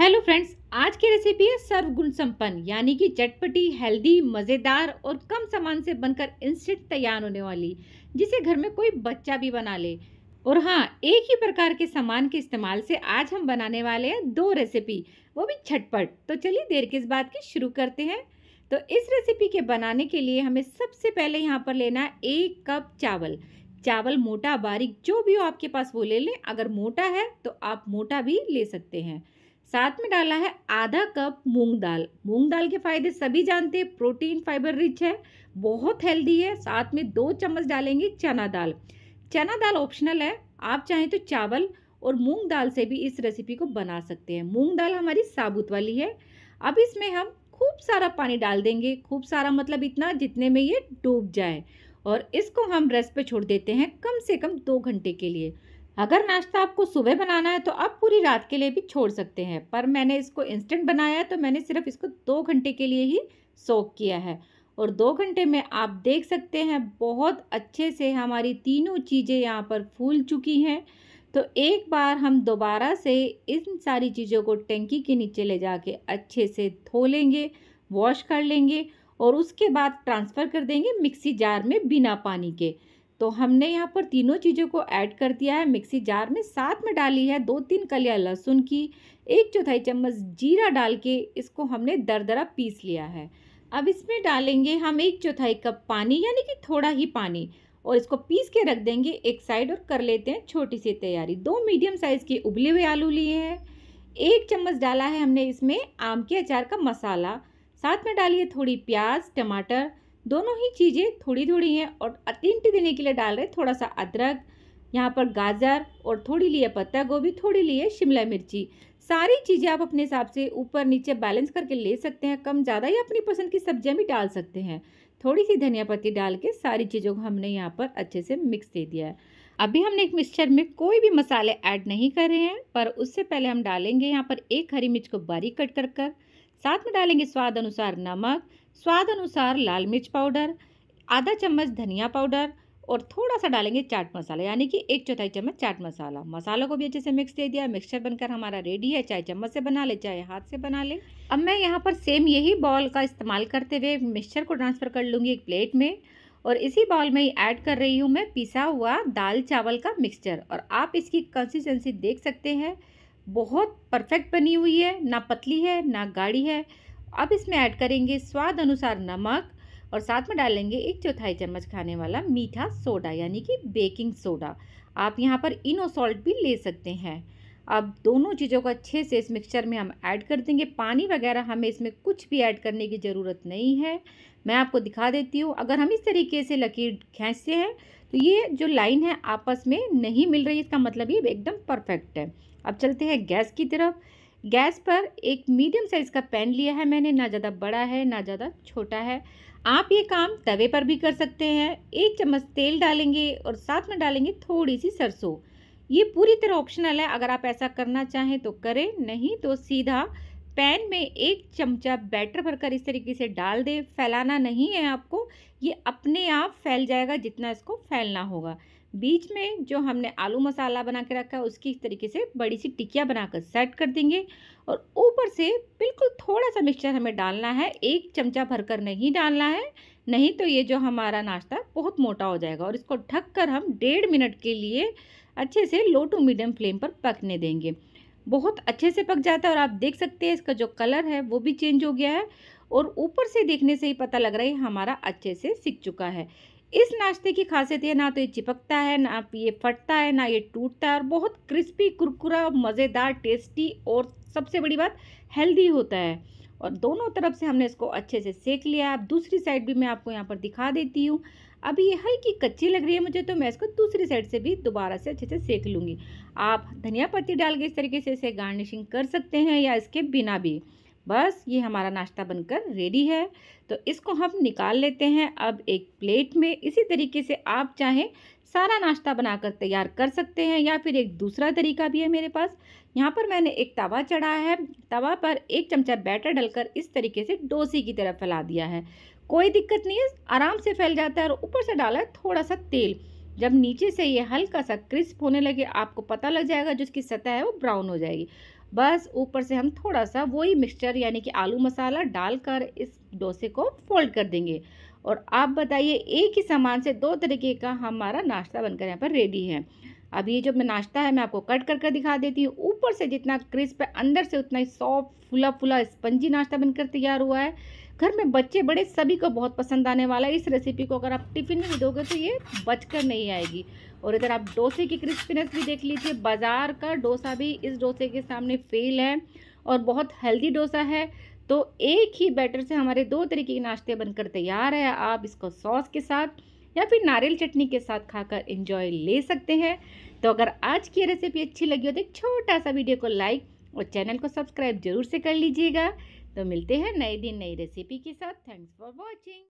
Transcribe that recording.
hello friends आज की recipe है सर्वगुण संपन्न यानी कि चटपटी हेल्दी मज़ेदार और कम सामान से बनकर इंस्टेंट तैयार होने वाली जिसे घर में कोई बच्चा भी बना ले और हाँ एक ही प्रकार के सामान के इस्तेमाल से आज हम बनाने वाले हैं दो रेसिपी वो भी छटपट तो चलिए देर किस बात की शुरू करते हैं तो इस रेसिपी के बनाने के लिए हमें सबसे पहले यहाँ पर लेना है एक कप चावल चावल मोटा बारीक जो भी हो आपके पास वो ले लें अगर मोटा है तो आप मोटा भी ले सकते हैं साथ में डाला है आधा कप मूंग दाल मूंग दाल के फायदे सभी जानते हैं प्रोटीन फाइबर रिच है बहुत हेल्दी है साथ में दो चम्मच डालेंगे चना दाल चना दाल ऑप्शनल है आप चाहें तो चावल और मूंग दाल से भी इस रेसिपी को बना सकते हैं मूंग दाल हमारी साबुत वाली है अब इसमें हम खूब सारा पानी डाल देंगे खूब सारा मतलब इतना जितने में ये डूब जाए और इसको हम रेस्ट पे छोड़ देते हैं कम से कम दो घंटे के लिए अगर नाश्ता आपको सुबह बनाना है तो आप पूरी रात के लिए भी छोड़ सकते हैं पर मैंने इसको इंस्टेंट बनाया है तो मैंने सिर्फ इसको दो घंटे के लिए ही सोक किया है और दो घंटे में आप देख सकते हैं बहुत अच्छे से हमारी तीनों चीज़ें यहाँ पर फूल चुकी हैं तो एक बार हम दोबारा से इन सारी चीज़ों को टंकी के नीचे ले जाके अच्छे से धो लेंगे वॉश कर लेंगे और उसके बाद ट्रांसफ़र कर देंगे मिक्सी जार में बिना पानी के तो हमने यहाँ पर तीनों चीज़ों को ऐड कर दिया है मिक्सी जार में साथ में डाली है दो तीन कलियाँ लहसुन की एक चौथाई चम्मच जीरा डाल के इसको हमने दरदरा पीस लिया है अब इसमें डालेंगे हम एक चौथाई कप पानी यानी कि थोड़ा ही पानी और इसको पीस के रख देंगे एक साइड और कर लेते हैं छोटी सी तैयारी दो मीडियम साइज़ के उबले हुए आलू लिए हैं एक चम्मच डाला है हमने इसमें आम के अचार का मसाला साथ में डालिए थोड़ी प्याज टमाटर दोनों ही चीज़ें थोड़ी थोड़ी हैं और अतिंट देने के लिए डाल रहे थोड़ा सा अदरक यहाँ पर गाजर और थोड़ी लिए पत्ता गोभी थोड़ी लिए शिमला मिर्ची सारी चीज़ें आप अपने हिसाब से ऊपर नीचे बैलेंस करके ले सकते हैं कम ज़्यादा या अपनी पसंद की सब्जियाँ भी डाल सकते हैं थोड़ी सी धनिया पत्ती डाल के सारी चीज़ों को हमने यहाँ पर अच्छे से मिक्स दे दिया है अभी हमने एक मिक्सचर में कोई भी मसाले ऐड नहीं कर रहे हैं पर उससे पहले हम डालेंगे यहाँ पर एक हरी मिर्च को बारीक कट कर कर साथ में डालेंगे स्वाद अनुसार नमक स्वाद अनुसार लाल मिर्च पाउडर आधा चम्मच धनिया पाउडर और थोड़ा सा डालेंगे चाट मसाला यानी कि एक चौथाई चम्मच चाट मसाला मसालों को भी अच्छे से मिक्स दे दिया मिक्सचर बनकर हमारा रेडी है चाहे चम्मच से बना ले चाहे हाथ से बना ले अब मैं यहाँ पर सेम यही बॉल का इस्तेमाल करते हुए मिक्सचर को ट्रांसफ़र कर लूँगी एक प्लेट में और इसी बॉल में ऐड कर रही हूँ मैं पिसा हुआ दाल चावल का मिक्सचर और आप इसकी कंसिस्टेंसी देख सकते हैं बहुत परफेक्ट बनी हुई है ना पतली है ना गाढ़ी है अब इसमें ऐड करेंगे स्वाद अनुसार नमक और साथ में डालेंगे एक चौथाई चम्मच खाने वाला मीठा सोडा यानी कि बेकिंग सोडा आप यहाँ पर इनो सॉल्ट भी ले सकते हैं अब दोनों चीज़ों को अच्छे से इस मिक्सचर में हम ऐड कर देंगे पानी वगैरह हमें इसमें कुछ भी ऐड करने की ज़रूरत नहीं है मैं आपको दिखा देती हूँ अगर हम इस तरीके से लकीर खींचते हैं तो ये जो लाइन है आपस में नहीं मिल रही इसका मतलब ये एकदम परफेक्ट है अब चलते हैं गैस की तरफ गैस पर एक मीडियम साइज़ का पैन लिया है मैंने ना ज़्यादा बड़ा है ना ज़्यादा छोटा है आप ये काम तवे पर भी कर सकते हैं एक चम्मच तेल डालेंगे और साथ में डालेंगे थोड़ी सी सरसों ये पूरी तरह ऑप्शनल है अगर आप ऐसा करना चाहें तो करें नहीं तो सीधा पैन में एक चमचा बैटर भरकर इस तरीके से डाल दें फैलाना नहीं है आपको ये अपने आप फैल जाएगा जितना इसको फैलना होगा बीच में जो हमने आलू मसाला बना के रखा है उसकी इस तरीके से बड़ी सी टिकिया बनाकर सेट कर देंगे और ऊपर से बिल्कुल थोड़ा सा मिक्सचर हमें डालना है एक चमचा भरकर नहीं डालना है नहीं तो ये जो हमारा नाश्ता बहुत मोटा हो जाएगा और इसको ढक कर हम डेढ़ मिनट के लिए अच्छे से लो टू मीडियम फ्लेम पर पकने देंगे बहुत अच्छे से पक जाता है और आप देख सकते हैं इसका जो कलर है वो भी चेंज हो गया है और ऊपर से देखने से ही पता लग रहा है हमारा अच्छे से सीख चुका है इस नाश्ते की खासियत है ना तो ये चिपकता है ना ये फटता है ना ये टूटता है और बहुत क्रिस्पी कुरकुरा मज़ेदार टेस्टी और सबसे बड़ी बात हेल्दी होता है और दोनों तरफ से हमने इसको अच्छे से सेक लिया अब दूसरी साइड भी मैं आपको यहाँ पर दिखा देती हूँ अभी ये हल्की कच्ची लग रही है मुझे तो मैं इसको दूसरी साइड से भी दोबारा से अच्छे से सेक लूँगी आप धनिया पत्ती डाल के इस तरीके से इसे गार्निशिंग कर सकते हैं या इसके बिना भी बस ये हमारा नाश्ता बनकर रेडी है तो इसको हम निकाल लेते हैं अब एक प्लेट में इसी तरीके से आप चाहें सारा नाश्ता बनाकर तैयार कर सकते हैं या फिर एक दूसरा तरीका भी है मेरे पास यहाँ पर मैंने एक तवा चढ़ा है तवा पर एक चमचा बैटर डलकर इस तरीके से डोसे की तरह फैला दिया है कोई दिक्कत नहीं है आराम से फैल जाता है और ऊपर से डाला है थोड़ा सा तेल जब नीचे से ये हल्का सा क्रिस्प होने लगे आपको पता लग जाएगा जो सतह है वो ब्राउन हो जाएगी बस ऊपर से हम थोड़ा सा वही मिक्सचर यानी कि आलू मसाला डालकर इस डोसे को फोल्ड कर देंगे और आप बताइए एक ही सामान से दो तरीके का हमारा नाश्ता बनकर यहाँ पर रेडी है अब ये जो मैं नाश्ता है मैं आपको कट कर कर दिखा देती हूँ ऊपर से जितना क्रिस्प है अंदर से उतना ही सॉफ्ट फुला फुला स्पंजी नाश्ता बनकर तैयार हुआ है घर में बच्चे बड़े सभी को बहुत पसंद आने वाला है इस रेसिपी को अगर आप टिफ़िन में भी दोगे तो ये बचकर नहीं आएगी और इधर आप डोसे की क्रिस्पीनेस भी देख लीजिए बाज़ार का डोसा भी इस डोसे के सामने फेल है और बहुत हेल्दी डोसा है तो एक ही बैटर से हमारे दो तरीके के नाश्ते बनकर तैयार है आप इसको सॉस के साथ या फिर नारियल चटनी के साथ खाकर इंजॉय ले सकते हैं तो अगर आज की रेसिपी अच्छी लगी हो तो एक छोटा सा वीडियो को लाइक और चैनल को सब्सक्राइब जरूर से कर लीजिएगा तो मिलते हैं नए दिन नई रेसिपी के साथ थैंक्स फॉर वॉचिंग